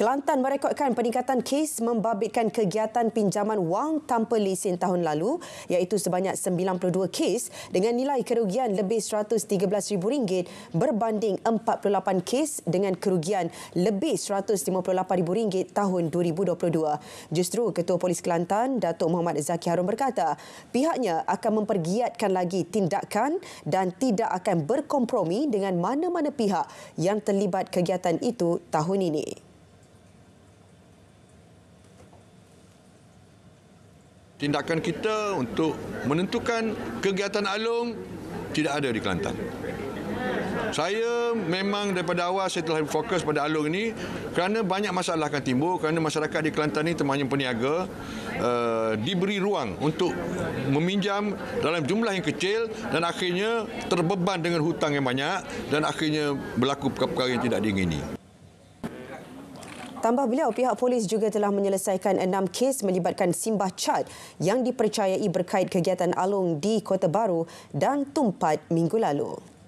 Kelantan merekodkan peningkatan kes membabitkan kegiatan pinjaman wang tanpa lesen tahun lalu iaitu sebanyak 92 kes dengan nilai kerugian lebih RM113,000 berbanding 48 kes dengan kerugian lebih RM158,000 tahun 2022. Justru Ketua Polis Kelantan Datuk Muhammad Zaki Harun berkata pihaknya akan mempergiatkan lagi tindakan dan tidak akan berkompromi dengan mana-mana pihak yang terlibat kegiatan itu tahun ini. Ini. tindakan kita untuk menentukan kegiatan alung tidak ada di Kelantan. Saya memang daripada awal saya telah fokus pada alung ini kerana banyak masalah akan timbul kerana masyarakat di Kelantan ini termasuk peniaga uh, diberi ruang untuk meminjam dalam jumlah yang kecil dan akhirnya terbeban dengan hutang yang banyak dan akhirnya berlaku perkara-perkara yang tidak diingini. Tambah beliau, pihak polis juga telah menyelesaikan enam kes melibatkan simbah cat yang dipercayai berkait kegiatan alung di Kota Baru dan Tumpat minggu lalu.